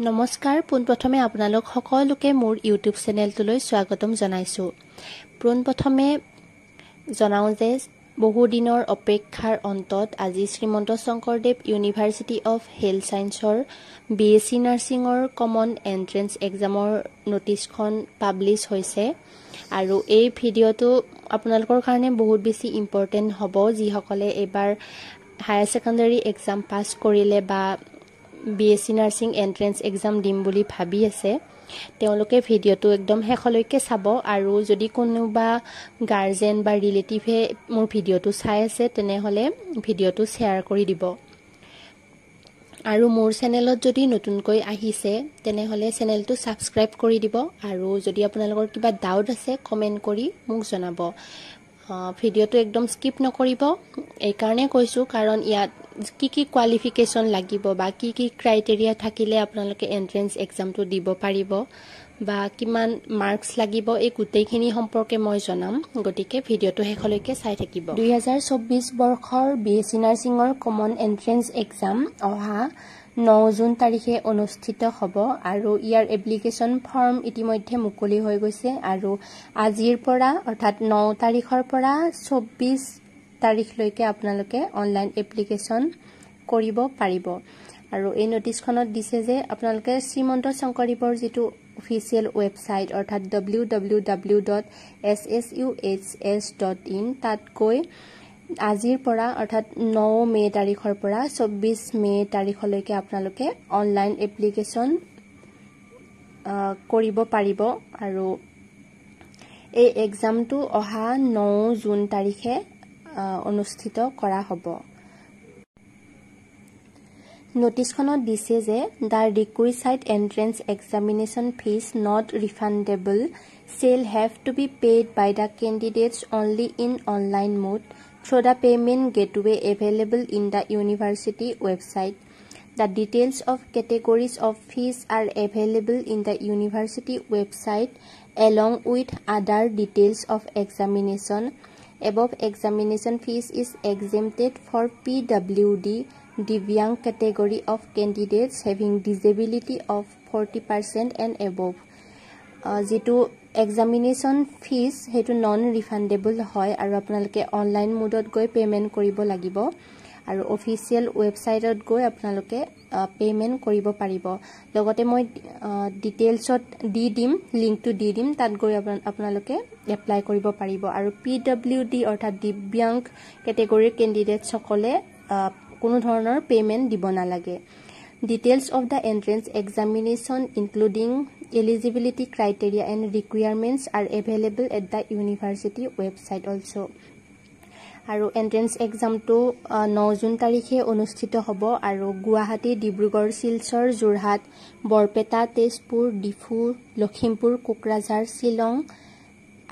নমস্কাৰ পোনপ্ৰথমে আপোনালোক সকলোকে মোৰ ইউটিউব চেনেলটোলৈ স্বাগতম জনাইছোঁ পোনপ্ৰথমে জনাওঁ যে বহুদিনৰ অপেক্ষাৰ অন্তত আজি Srimanta Sankardev University of Health ছায়েন্সৰ বি এছ চি নাৰ্ছিঙৰ কমন এণ্ট্ৰেঞ্চ এক্সামৰ নটিছখন পাব্লিছ হৈছে আৰু এই ভিডিঅ'টো আপোনালোকৰ কাৰণে বহুত বেছি ইম্পৰ্টেণ্ট হ'ব যিসকলে এইবাৰ হায়াৰ ছেকেণ্ডেৰী এক্সাম পাছ কৰিলে বা B S C nursing entrance exam দিম বুলি ভাবি আছে তেওঁলোকে ভিডিঅ'টো একদম শেষলৈকে চাব আৰু যদি কোনোবা গাৰ্জেন বা ৰিলেটিভে মোৰ ভিডিঅ'টো চাই আছে তেনেহ'লে ভিডিঅ'টো শ্বেয়াৰ কৰি দিব আৰু মোৰ চেনেলত যদি নতুনকৈ আহিছে তেনেহ'লে চেনেলটো ছাবস্ক্ৰাইব কৰি দিব আৰু যদি আপোনালোকৰ কিবা ডাউট আছে কমেণ্ট কৰি মোক জনাব ভিডিঅ'টো একদম স্কিপ নকৰিব এইকাৰণে কৈছোঁ কাৰণ ইয়াত কি কি কোৱালিফিকেশ্যন লাগিব বা কি কি ক্ৰাইটেৰিয়া থাকিলে আপোনালোকে এণ্ট্ৰেঞ্চ এক্সামটো দিব পাৰিব বা কিমান মাৰ্কছ লাগিব এই গোটেইখিনি সম্পৰ্কে মই জনাম গতিকে ভিডিঅ'টো শেষলৈকে চাই থাকিব দুহেজাৰ চৌব্বিছ বৰ্ষৰ বি এছ চি নাৰ্ছিঙৰ কমন এণ্ট্ৰেঞ্চ এক্সাম অহা ন জুন তাৰিখে অনুষ্ঠিত হ'ব আৰু ইয়াৰ এপ্লিকেশ্যন ফৰ্ম ইতিমধ্যে মুকলি হৈ গৈছে আৰু আজিৰ পৰা অৰ্থাৎ ন তাৰিখৰ পৰা চৌব্বিছ তাৰিখলৈকে আপোনালোকে অনলাইন এপ্লিকেশ্যন কৰিব পাৰিব আৰু এই নটিছখনত দিছে যে আপোনালোকে শ্ৰীমন্ত শংকৰদেৱৰ যিটো অফিচিয়েল ৱেবছাইট অৰ্থাৎ W W W dot S S U H S dot in তাত গৈ আজিৰ পৰা অৰ্থাৎ ন মে তাৰিখৰ পৰা চৌব্বিছ মে তাৰিখলৈকে আপোনালোকে অনলাইন এপ্লিকেশ্যন কৰিব পাৰিব আৰু এই এক্সামটো অহা ন জুন তাৰিখে অনুষ্ঠিত কৰা হ'ব নটিছখনত দিছে যে the requisite entrance examination fees not refundable shall have to be paid by the candidates only in online mode through the payment gateway available in the university website the details of categories of fees are available in the university website along with other details of examination above examination fees is exempted for P W D দিব্যাং category of candidates having disability of forty percent and above যিটো examination fees সেইটো non refundable হয় আৰু আপোনালোকে online মোডত গৈ payment কৰিব লাগিব আৰু অফিচিয়েল ৱেবছাইটত গৈ আপোনালোকে পে'মেণ্ট কৰিব পাৰিব লগতে মই ডিটেইলছত দি দিম লিংকটো দি দিম তাত গৈ আপোনালোকে এপ্লাই কৰিব পাৰিব আৰু পি ডব্লিউ ডি অৰ্থাৎ দিব্যাংগ কেটেগৰীৰ কেণ্ডিডেটছসকলে কোনো ধৰণৰ পে'মেণ্ট দিব নালাগে details of the entrance examination including eligibility criteria and requirements are available at the university website also' আৰু এণ্ট্ৰেঞ্চ এক্সামটো ন জুন তাৰিখে অনুষ্ঠিত হ'ব আৰু গুৱাহাটী ডিব্ৰুগড় শিলচৰ যোৰহাট বৰপেটা তেজপুৰ ডিফু লখিমপুৰ কোকৰাঝাৰ শ্বিলং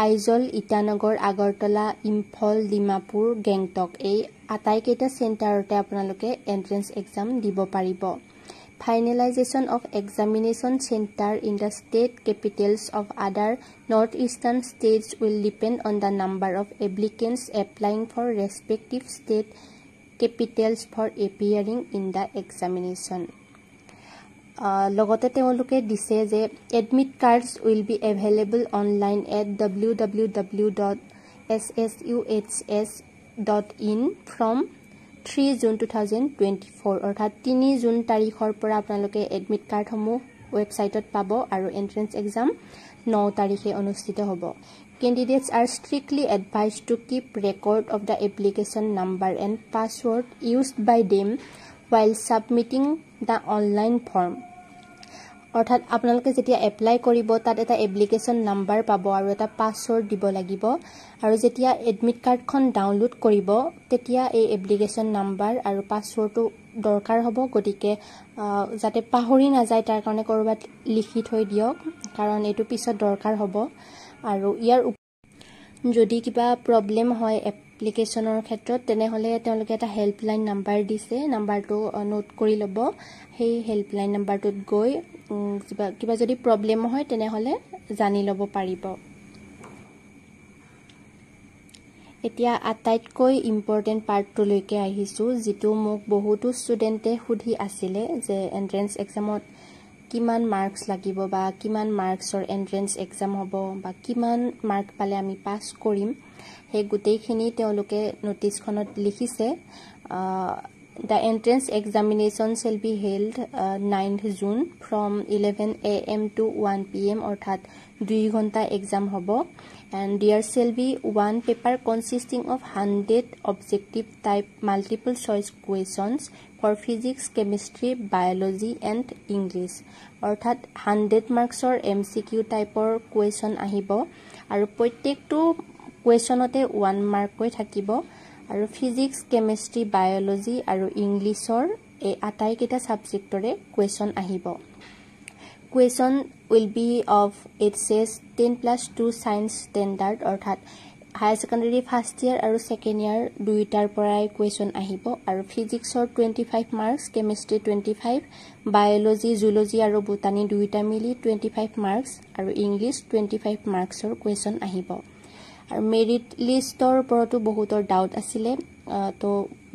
আইজল ইটানগৰ আগৰতলা ইম্ফল ডিমাপুৰ গেংটক এই আটাইকেইটা চেণ্টাৰতে আপোনালোকে এণ্ট্ৰেঞ্চ এক্সাম দিব পাৰিব finalisation of examination centre in the state capitals of other north eastern states will depend on the number of applicants applying for respective state capitals for appearing in the examination লগতে তেওঁলোকে দিছে যে admit cards will be available online at W W W dot S S U H S dot in from three June two thousand twenty four অৰ্থাৎ তিনি June তাৰিখৰ পৰা আপোনালোকে admit কাৰ্ডসমূহ ৱেবছাইটত পাব আৰু এণ্ট্ৰেঞ্চ এক্সাম ন তাৰিখে অনুষ্ঠিত হ'ব candidates are strictly advise to keep record of the application number and password used by them while submitting the online form অৰ্থাৎ আপোনালোকে যেতিয়া এপ্লাই কৰিব তাত এটা এপ্লিকেশ্যন নাম্বাৰ পাব আৰু এটা পাছৱৰ্ড দিব লাগিব আৰু যেতিয়া এডমিট কাৰ্ডখন ডাউনলোড কৰিব তেতিয়া এই এপ্লিকেশ্যন নাম্বাৰ আৰু পাছৱৰ্ডটো দৰকাৰ হ'ব গতিকে যাতে পাহৰি নাযায় তাৰ কাৰণে ক'ৰবাত লিখি থৈ দিয়ক কাৰণ এইটো পিছত দৰকাৰ হ'ব আৰু ইয়াৰ যদি কিবা প্ৰব্লেম হয় এপ্লিকেশ্যনৰ ক্ষেত্ৰত তেনেহ'লে তেওঁলোকে এটা হেল্পলাইন নাম্বাৰ দিছে নাম্বাৰটো নোট কৰি ল'ব সেই হেল্পলাইন নাম্বাৰটোত গৈ কিবা কিবা যদি প্ৰব্লেম হয় তেনেহ'লে জানি ল'ব পাৰিব এতিয়া আটাইতকৈ ইম্পৰ্টেণ্ট পাৰ্টটোলৈকে আহিছোঁ যিটো মোক বহুতো ষ্টুডেণ্টে সুধি আছিলে যে এণ্ট্ৰেঞ্চ এক্সামত কিমান মাৰ্কছ লাগিব বা কিমান মাৰ্কছৰ এণ্ট্ৰেঞ্চ এক্সাম হ'ব বা কিমান মাৰ্ক পালে আমি পাছ কৰিম সেই গোটেইখিনি তেওঁলোকে নটিছখনত লিখিছে the entrance examination shall be held ninth June from eleven A M to one P M অৰ্থাৎ দুই ঘণ্টা এক্সাম হ'ব and there shall be one paper consisting of hundred objective type multiple choice questions for physics chemistry biology and English অৰ্থাৎ hundred মাৰ্কছৰ M C Q টাইপৰ question আহিব আৰু প্ৰত্যেকটো কুৱেশ্যনতে ওৱান মাৰ্ককৈ থাকিব আৰু ফিজিক্স কেমেষ্ট্ৰী বায়'লজি আৰু ইংলিছৰ এই আটাইকেইটা ছাবজেক্টৰে কুৱেশ্যন আহিব question will be of it says ten plus two science standard অৰ্থাৎ হাই ছেকেণ্ডেৰী ফাৰ্ষ্ট ইয়াৰ আৰু ছেকেণ্ড ইয়াৰ দুয়োটাৰ পৰাই কুৱেশ্যন আহিব আৰু ফিজিক্সৰ twenty five marks chemistry twenty five biology zoology আৰু বুটানী দুয়োটা মিলি টুৱেণ্টি ফাইভ মাৰ্কছ আৰু ইংলিছ টুৱেণ্টি ফাইভ মাৰ্কছৰ কুৱেশ্যন আহিব আৰু মেৰিট লিষ্টৰ ওপৰতো বহুতৰ ডাউট আছিলে তো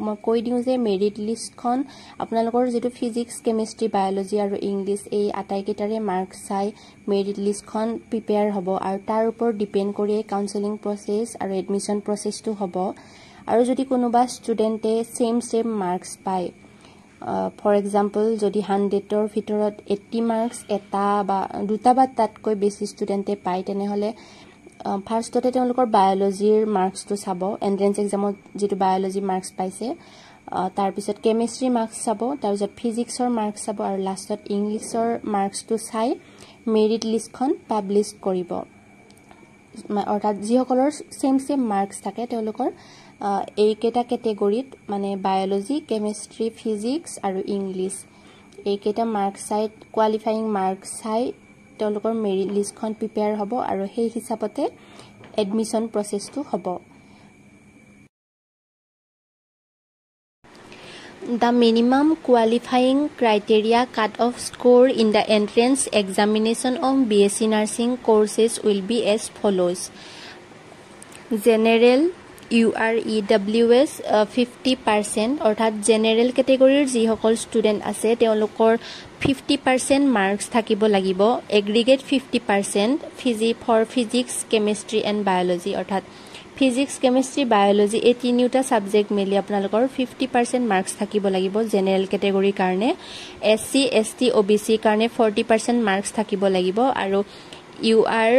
মই কৈ দিওঁ যে মেৰিট লিষ্টখন আপোনালোকৰ যিটো ফিজিক্স কেমিষ্ট্ৰি বায়'লজি আৰু ইংলিছ এই আটাইকেইটাৰে মাৰ্কছ চাই মেৰিট লিষ্টখন প্ৰিপেয়াৰ হ'ব আৰু তাৰ ওপৰত ডিপেণ্ড কৰিয়েই কাউঞ্চেলিং প্ৰচেছ আৰু এডমিশ্যন প্ৰচেছটো হ'ব আৰু যদি কোনোবা ষ্টুডেণ্টে ছেম ছেম মাৰ্কছ পায় ফৰ এক্সাম্পল যদি হাণ্ড্ৰেডৰ ভিতৰত এইটি মাৰ্কছ এটা বা দুটা বা তাতকৈ বেছি ষ্টুডেণ্টে পায় তেনেহ'লে ফাৰ্ষ্টতে তেওঁলোকৰ বায়'লজিৰ মাৰ্কছটো চাব এণ্ট্ৰেঞ্চ এক্সামত যিটো বায়'লজি মাৰ্কছ পাইছে তাৰপিছত কেমেষ্ট্ৰি মাৰ্কছ চাব তাৰপিছত ফিজিক্সৰ মাৰ্কছ চাব আৰু লাষ্টত ইংলিছৰ মাৰ্কছটো চাই মেৰিট লিষ্টখন পাব্লিছ কৰিব অৰ্থাৎ যিসকলৰ ছেম ছেম মাৰ্কছ থাকে তেওঁলোকৰ এইকেইটা কেটেগৰীত মানে বায়'লজি কেমেষ্ট্ৰি ফিজিক্স আৰু ইংলিছ এইকেইটা মাৰ্কছ চাই কোৱালিফাইং মাৰ্কছ চাই তেওঁলোকৰ মেৰিট লিষ্টখন প্ৰিপেয়াৰ হ'ব আৰু সেই হিচাপতে এডমিশ্যন প্ৰচেছটো হ'ব the minimum qualifying criteria cut off score in the entrance examination of B S C nursing courses will be as follows general U R E W S fifty percent অৰ্থাৎ general কেটেগৰীৰ যিসকল student আছে তেওঁলোকৰ fifty percent marks থাকিব লাগিব aggregate fifty percent physics for physics chemistry and biology অৰ্থাৎ physics chemistry biology এই তিনিওটা ছাবজেক্ট মিলি আপোনালোকৰ ফিফটি পাৰ্চেণ্ট মাৰ্কছ থাকিব লাগিব জেনেৰেল কেটেগৰীৰ কাৰণে S C S T O' B চিৰ কাৰণে ফৰ্টি পাৰ্চেণ্ট মাৰ্কছ থাকিব লাগিব আৰু U R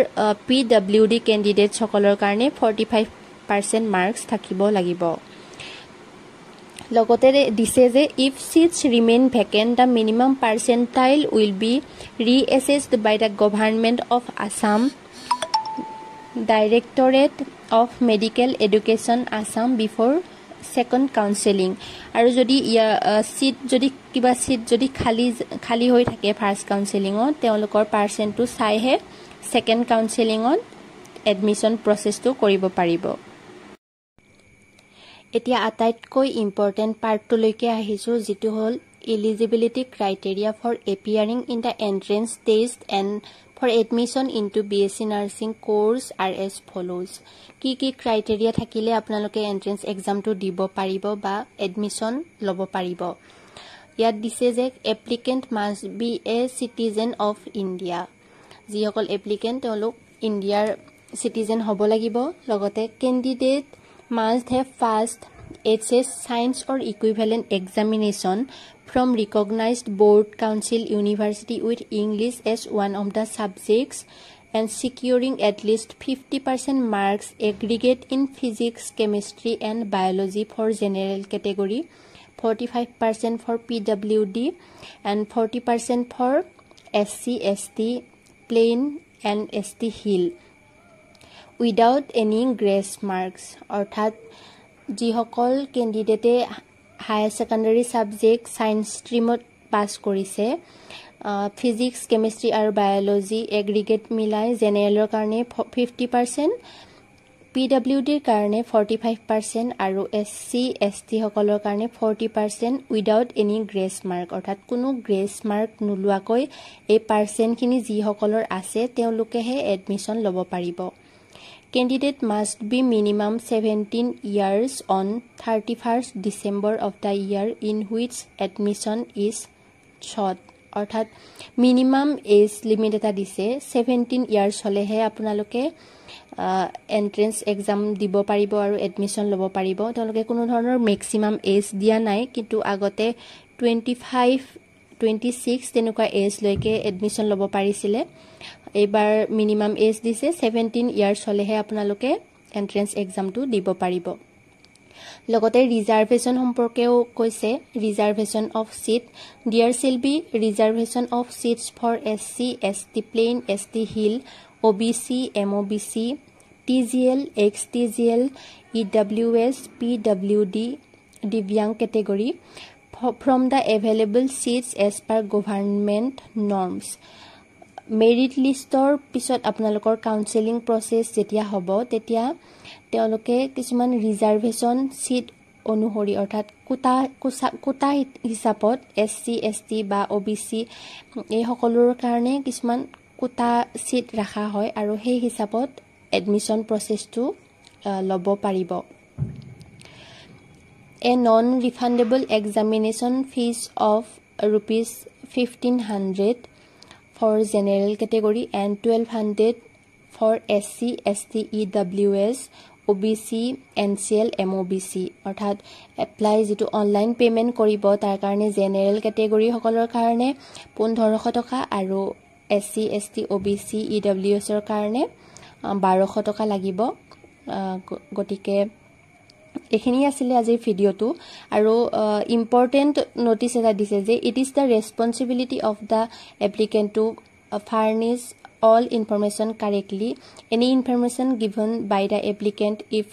P W D কেণ্ডিডেটছসকলৰ কাৰণে ফৰ্টি ফাইভ পাৰ্চেণ্ট মাৰ্কছ থাকিব লাগিব লগতে দিছে যে if seats remain vacant the minimum percentile will be reassessed by the Government of Assam Directorate of Medical Education Assam before second counselling আৰু যদি ইয়াৰ seat যদি কিবা চিট যদি খালী খালী হৈ থাকে ফাৰ্ষ্ট কাউন্সেলিঙত তেওঁলোকৰ পাৰ্চেণ্টটো চাইহে ছেকেণ্ড কাউন্সেলিঙত এডমিশ্যন প্ৰচেছটো কৰিব পাৰিব এতিয়া আটাইতকৈ ইম্পৰ্টেণ্ট পাৰ্টটোলৈকে আহিছোঁ যিটো হ'ল eligibility criteria for appearing in the entrance test and for admission into B S C nursing course are as follows কি কি ক্ৰাইটেৰিয়া থাকিলে আপোনালোকে এণ্ট্ৰেঞ্চ এক্সামটো দিব পাৰিব বা এডমিশ্যন ল'ব পাৰিব ইয়াত দিছে যে applicant must be a citizen of India যিসকল এপ্লিকেণ্ট তেওঁলোক ইণ্ডিয়াৰ চিটিজেন হ'ব লাগিব লগতে candidate must have passed HS Science or equivalent examination from recognized board council university with English as one of the subjects and securing at least 50% marks aggregate in physics, chemistry and biology for general category, 45% for PWD and 40% for SCST plain and ST hill. Without any grace marks অৰ্থাৎ যিসকল কেণ্ডিডেটে higher secondary subject science ষ্ট্ৰীমত pass কৰিছে physics chemistry আৰু biology aggregate মিলাই জেনেৰেলৰ কাৰণে fifty percent P W ডিৰ কাৰণে ফৰ্টি ফাইভ পাৰ্চেণ্ট আৰু এছ চি এছ টিসকলৰ কাৰণে forty percent without any grace mark অৰ্থাৎ কোনো গ্ৰেছ মাৰ্ক নোলোৱাকৈ এই পাৰ্চেণ্টখিনি যিসকলৰ আছে তেওঁলোকেহে এডমিশ্যন ল'ব পাৰিব candidate must be minimum seventeen years on thirty first December of the year in which admission is sought অৰ্থাৎ মিনিমাম এজ লিমিট এটা দিছে ছেভেণ্টিন ইয়াৰ্ছ হ'লেহে আপোনালোকে এণ্ট্ৰেঞ্চ এক্সাম দিব পাৰিব আৰু এডমিশ্যন ল'ব পাৰিব তেওঁলোকে কোনো ধৰণৰ মেক্সিমাম এজ দিয়া নাই কিন্তু আগতে টুৱেণ্টি ফাইভ টুৱেণ্টি ছিক্স তেনেকুৱা এজলৈকে এডমিশ্যন ল'ব পাৰিছিলে এইবাৰ মিনিমাম এজ দিছে ছেভেণ্টিন ইয়াৰ্ছ হ'লেহে আপোনালোকে এণ্ট্ৰেঞ্চ এক্সামটো দিব পাৰিব লগতে ৰিজাৰ্ভেশ্যন সম্পৰ্কেও কৈছে reservation of seat there shall be reservation of seats for S C S T plain S T hill O' B C M O' B C T G L X T G L E W S P W D দিব্যাং category from the available seats as per government norms merit লিষ্টৰ পিছত আপোনালোকৰ counselling process যেতিয়া হ'ব তেতিয়া তেওঁলোকে কিছুমান reservation seat অনুসৰি অৰ্থাৎ কোটা কোচা কোটা হিচাপত এছ চি এছ টি বা অ' বি চি এই সকলোৰ কাৰণে কিছুমান কোটা চিট ৰখা হয় আৰু সেই হিচাপত এডমিশ্যন প্ৰচেছটো ল'ব পাৰিব a non refundable examination fees of rupees fifteen hundred for general category and twelve hundred for S C S T E W S O B C N C L M O' B C অৰ্থাৎ apply যিটো online payment কৰিব তাৰ কাৰণে general কেটেগৰীসকলৰ কাৰণে পোন্ধৰশ টকা আৰু S C S T O' B C E W এছৰ কাৰণে বাৰশ টকা লাগিব গতিকে এইখিনিয়ে আছিলে আজিৰ ভিডিঅ'টো আৰু ইম্পৰ্টেণ্ট ন'টিচ এটা দিছে যে it is the responsibility of the applicant to furnish all information correctly any information given by the applicant if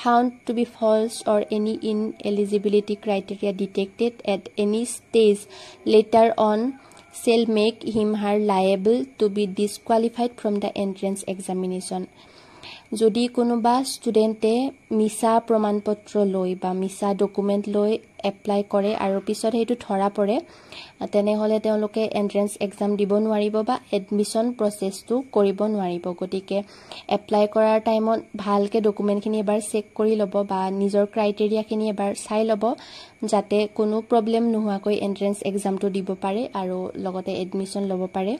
found to be false or any ineligibility criteria detected at any stage later on shall make him her liable to be disqualified from the entrance examination যদি কোনোবা ষ্টুডেণ্টে মিছা প্ৰমাণপত্ৰ লৈ বা মিছা document লৈ apply কৰে আৰু পিছত সেইটো ধৰা পৰে তেনেহ'লে তেওঁলোকে এণ্ট্ৰেঞ্চ এক্সাম দিব নোৱাৰিব বা এডমিশ্যন প্ৰচেছটো কৰিব নোৱাৰিব গতিকে এপ্লাই কৰাৰ টাইমত ভালকৈ ডকুমেণ্টখিনি এবাৰ চেক কৰি ল'ব বা নিজৰ ক্ৰাইটেৰিয়াখিনি এবাৰ চাই ল'ব যাতে কোনো প্ৰব্লেম নোহোৱাকৈ এণ্ট্ৰেঞ্চ এক্সামটো দিব পাৰে আৰু লগতে এডমিশ্যন ল'ব পাৰে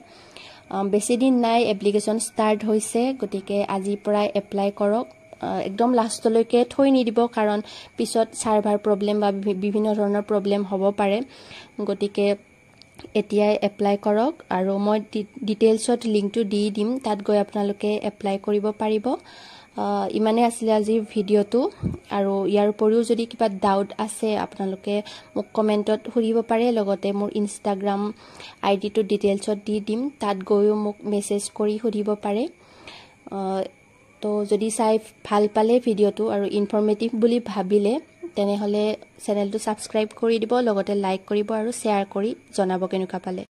বেছিদিন নাই এপ্লিকেশ্যন ষ্টাৰ্ট হৈছে গতিকে আজিৰ পৰাই এপ্লাই কৰক একদম লাষ্টলৈকে থৈ নিদিব কাৰণ পিছত ছাৰ্ভাৰ প্ৰব্লেম বা বিভিন্ন ধৰণৰ প্ৰব্লেম হ'ব পাৰে গতিকে এতিয়াই এপ্লাই কৰক আৰু মই ডিটেইলছত লিংকটো দি দিম তাত গৈ আপোনালোকে এপ্লাই কৰিব পাৰিব ইমানেই আছিলে আজিৰ ভিডিঅ'টো আৰু ইয়াৰ উপৰিও যদি কিবা ডাউট আছে আপোনালোকে মোক কমেণ্টত সুধিব পাৰে লগতে মোৰ ইনষ্টাগ্ৰাম আই ডিটো ডিটেইলছত দি দিম তাত গৈও মোক মেছেজ কৰি সুধিব পাৰে তো যদি চাই ভাল পালে ভিডিঅ'টো আৰু ইনফৰ্মেটিভ বুলি ভাবিলে তেনেহ'লে চেনেলটো ছাবস্ক্ৰাইব কৰি দিব লগতে লাইক কৰিব আৰু শ্বেয়াৰ কৰি জনাব কেনেকুৱা পালে